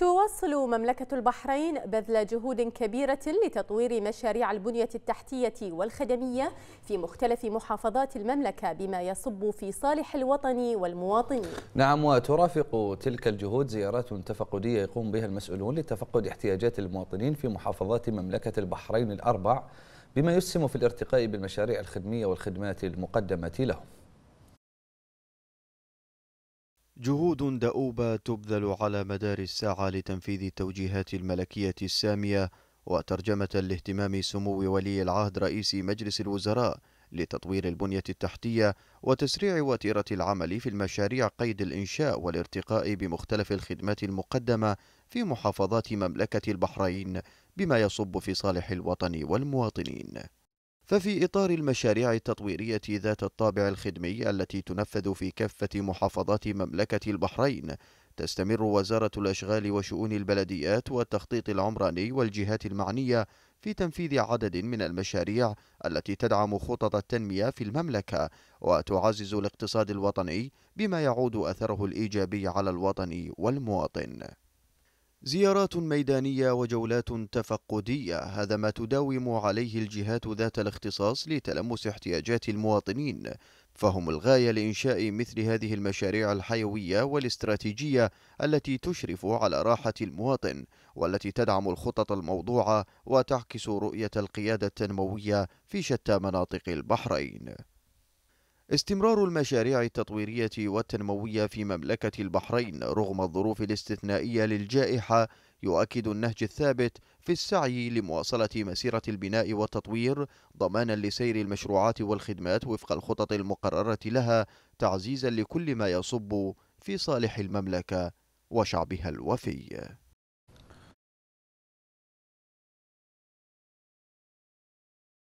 تواصل مملكة البحرين بذل جهود كبيرة لتطوير مشاريع البنية التحتية والخدمية في مختلف محافظات المملكة بما يصب في صالح الوطن والمواطن نعم وترافق تلك الجهود زيارات تفقدية يقوم بها المسؤولون لتفقد احتياجات المواطنين في محافظات مملكة البحرين الأربع بما يسهم في الارتقاء بالمشاريع الخدمية والخدمات المقدمة لهم جهود دؤوبة تبذل على مدار الساعة لتنفيذ التوجيهات الملكية السامية وترجمة لاهتمام سمو ولي العهد رئيس مجلس الوزراء لتطوير البنية التحتية وتسريع وتيرة العمل في المشاريع قيد الإنشاء والارتقاء بمختلف الخدمات المقدمة في محافظات مملكة البحرين بما يصب في صالح الوطن والمواطنين ففي إطار المشاريع التطويرية ذات الطابع الخدمي التي تنفذ في كافة محافظات مملكة البحرين تستمر وزارة الأشغال وشؤون البلديات والتخطيط العمراني والجهات المعنية في تنفيذ عدد من المشاريع التي تدعم خطط التنمية في المملكة وتعزز الاقتصاد الوطني بما يعود أثره الإيجابي على الوطن والمواطن زيارات ميدانية وجولات تفقدية هذا ما تداوم عليه الجهات ذات الاختصاص لتلمس احتياجات المواطنين فهم الغاية لإنشاء مثل هذه المشاريع الحيوية والاستراتيجية التي تشرف على راحة المواطن والتي تدعم الخطط الموضوعة وتعكس رؤية القيادة التنموية في شتى مناطق البحرين استمرار المشاريع التطويرية والتنموية في مملكة البحرين رغم الظروف الاستثنائية للجائحة يؤكد النهج الثابت في السعي لمواصلة مسيرة البناء والتطوير ضمانا لسير المشروعات والخدمات وفق الخطط المقررة لها تعزيزا لكل ما يصب في صالح المملكة وشعبها الوفي